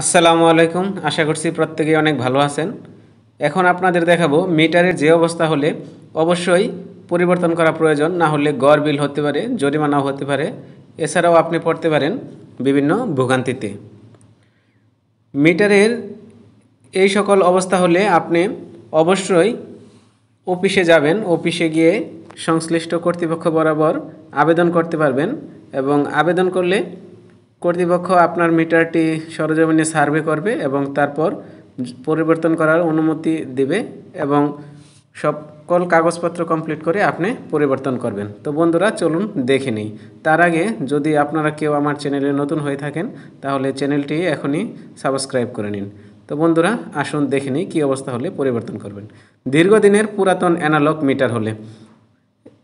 আসসালামু আলাইকুম আশা করছি প্রত্যেকেই অনেক ভালো আছেন এখন আপনাদের দেখাবো মিটারের যে অবস্থা হলে অবশ্যই পরিবর্তন করা প্রয়োজন না হলে গড় বিল হতে পারে জরিমানাও হতে পারে এছাড়াও আপনি পড়তে পারেন বিভিন্ন ভোগান্তিতে মিটারের এই সকল অবস্থা হলে আপনি অবশ্যই অফিসে যাবেন অফিসে গিয়ে সংশ্লিষ্ট কর্তৃপক্ষ বরাবর আবেদন করতে পারবেন এবং আবেদন করলে কর্তৃপক্ষ আপনার মিটারটি সরজমিনে সার্ভে করবে এবং তারপর পরিবর্তন করার অনুমতি দেবে এবং সকল কাগজপত্র কমপ্লিট করে আপনি পরিবর্তন করবেন তো বন্ধুরা চলুন দেখে নিই তার আগে যদি আপনারা কেউ আমার চ্যানেলে নতুন হয়ে থাকেন তাহলে চ্যানেলটি এখনই সাবস্ক্রাইব করে নিন তো বন্ধুরা আসুন দেখে নিই কী অবস্থা হলে পরিবর্তন করবেন দীর্ঘদিনের পুরাতন অ্যানালগ মিটার হলে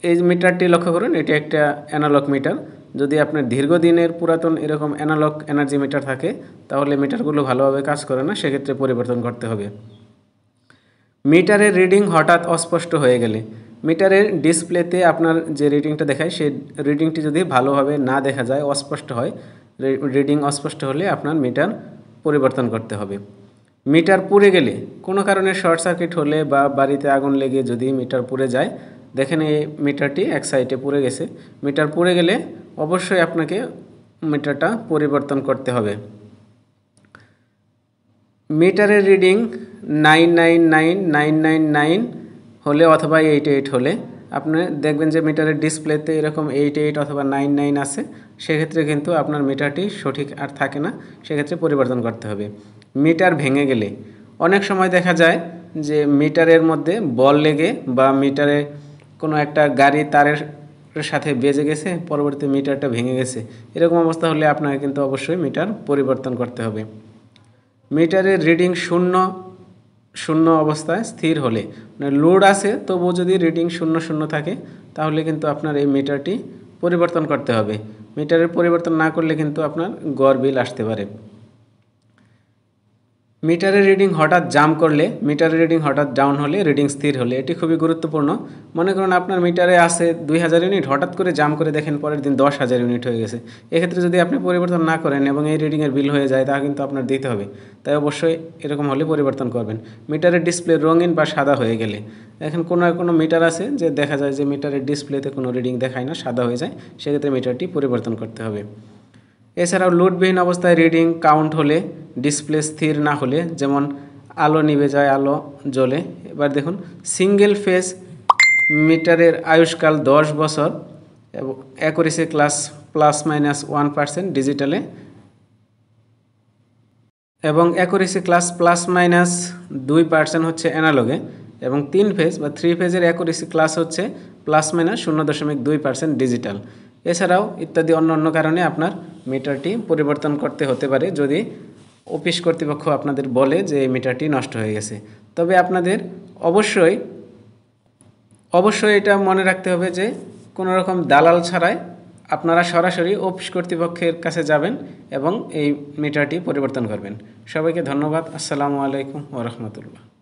এই মিটারটি লক্ষ্য করুন এটি একটা অ্যানালগ মিটার যদি আপনার দীর্ঘদিনের পুরাতন এরকম অ্যানালগ এনার্জি মিটার থাকে তাহলে মিটারগুলো ভালোভাবে কাজ করে না সেক্ষেত্রে পরিবর্তন করতে হবে মিটারের রিডিং হঠাৎ অস্পষ্ট হয়ে গেলে মিটারের ডিসপ্লেতে আপনার যে রিডিংটা দেখায় সেই রিডিংটি যদি ভালোভাবে না দেখা যায় অস্পষ্ট হয় রিডিং অস্পষ্ট হলে আপনার মিটার পরিবর্তন করতে হবে মিটার পুড়ে গেলে কোনো কারণে শর্ট সার্কিট হলে বা বাড়িতে আগুন লেগে যদি মিটার পুড়ে যায় দেখেন এই মিটারটি এক সাইডে পুড়ে গেছে মিটার পুড়ে গেলে অবশ্যই আপনাকে মিটারটা পরিবর্তন করতে হবে মিটারের reading nine nine nine nine nine nine হলে অথবা এইট এইট হলে আপনি দেখবেন যে মিটারের ডিসপ্লেতে এরকম এইট এইট অথবা নাইন নাইন আছে সেক্ষেত্রে কিন্তু আপনার মিটারটি সঠিক আর থাকে না সেক্ষেত্রে পরিবর্তন করতে হবে মিটার ভেঙে গেলে অনেক সময় দেখা যায় যে মিটারের মধ্যে বল লেগে বা মিটারে কোনো একটা গাড়ি তারের সাথে বেজে গেছে পরবর্তী মিটারটা ভেঙে গেছে এরকম অবস্থা হলে আপনাকে কিন্তু অবশ্যই মিটার পরিবর্তন করতে হবে মিটারের রিডিং শূন্য শূন্য অবস্থায় স্থির হলে মানে লোড আছে তবুও যদি রিডিং শূন্য শূন্য থাকে তাহলে কিন্তু আপনার এই মিটারটি পরিবর্তন করতে হবে মিটারের পরিবর্তন না করলে কিন্তু আপনার গড় বিল আসতে পারে মিটারের রিডিং হঠাৎ জাম করলে মিটারের রিডিং হঠাৎ ডাউন হলে রিডিং স্থির হলে এটি খুবই গুরুত্বপূর্ণ মনে করুন আপনার মিটারে আসে দুই হাজার ইউনিট হঠাৎ করে জাম করে দেখেন পরের দিন দশ হাজার ইউনিট হয়ে গেছে এক্ষেত্রে যদি আপনি পরিবর্তন না করেন এবং এই রিডিংয়ের বিল হয়ে যায় তা কিন্তু আপনার দিতে হবে তাই অবশ্যই এরকম হলে পরিবর্তন করবেন মিটারের ডিসপ্লে রঙিন বা সাদা হয়ে গেলে এখন কোনো কোনো মিটার আছে যে দেখা যায় যে মিটারের ডিসপ্লেতে কোনো রিডিং দেখায় না সাদা হয়ে যায় সেক্ষেত্রে মিটারটি পরিবর্তন করতে হবে এছাড়াও লোডবিহীন অবস্থায় রিডিং কাউন্ট হলে ডিসপ্লে স্থির না হলে যেমন আলো নিভে যায় আলো জ্বলে এবার দেখুন সিঙ্গেল ফেজ মিটারের আয়ুষ্কাল দশ বছর এবং accuracy class plus minus one percent ডিজিটালে এবং অ্যাকুরেসি ক্লাস প্লাস মাইনাস দুই পার্সেন্ট হচ্ছে অ্যানালগে এবং তিন ফেজ বা থ্রি ফেজের অ্যাকুরেসি ক্লাস হচ্ছে প্লাস মাইনাস শূন্য দশমিক দুই পার্সেন্ট ডিজিটাল এছাড়াও ইত্যাদি অন্য অন্য কারণে আপনার মিটারটি পরিবর্তন করতে হতে পারে যদি অফিস কর্তৃপক্ষ আপনাদের বলে যে এই মিটারটি নষ্ট হয়ে গেছে তবে আপনাদের অবশ্যই অবশ্যই এটা মনে রাখতে হবে যে কোনো রকম দালাল ছাড়াই আপনারা সরাসরি অফিস কর্তৃপক্ষের কাছে যাবেন এবং এই মিটারটি পরিবর্তন করবেন সবাইকে ধন্যবাদ আসসালামু আলাইকুম ওরহমতুল্লাহ